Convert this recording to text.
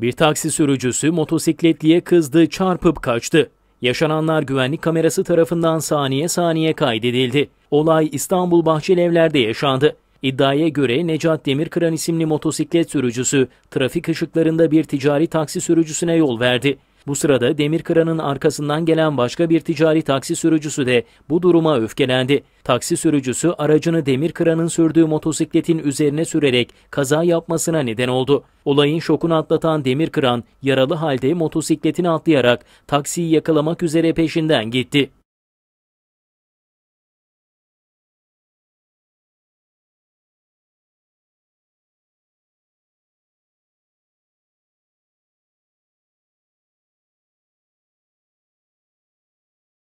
Bir taksi sürücüsü motosikletliye kızdı, çarpıp kaçtı. Yaşananlar güvenlik kamerası tarafından saniye saniye kaydedildi. Olay İstanbul Bahçelievler'de yaşandı. İddiaya göre Necat Demirkıran isimli motosiklet sürücüsü trafik ışıklarında bir ticari taksi sürücüsüne yol verdi. Bu sırada demir kıranın arkasından gelen başka bir ticari taksi sürücüsü de bu duruma öfkelendi. Taksi sürücüsü aracını demir kıranın sürdüğü motosikletin üzerine sürerek kaza yapmasına neden oldu. Olayın şokunu atlatan demir kıran yaralı halde motosikletini atlayarak taksiyi yakalamak üzere peşinden gitti.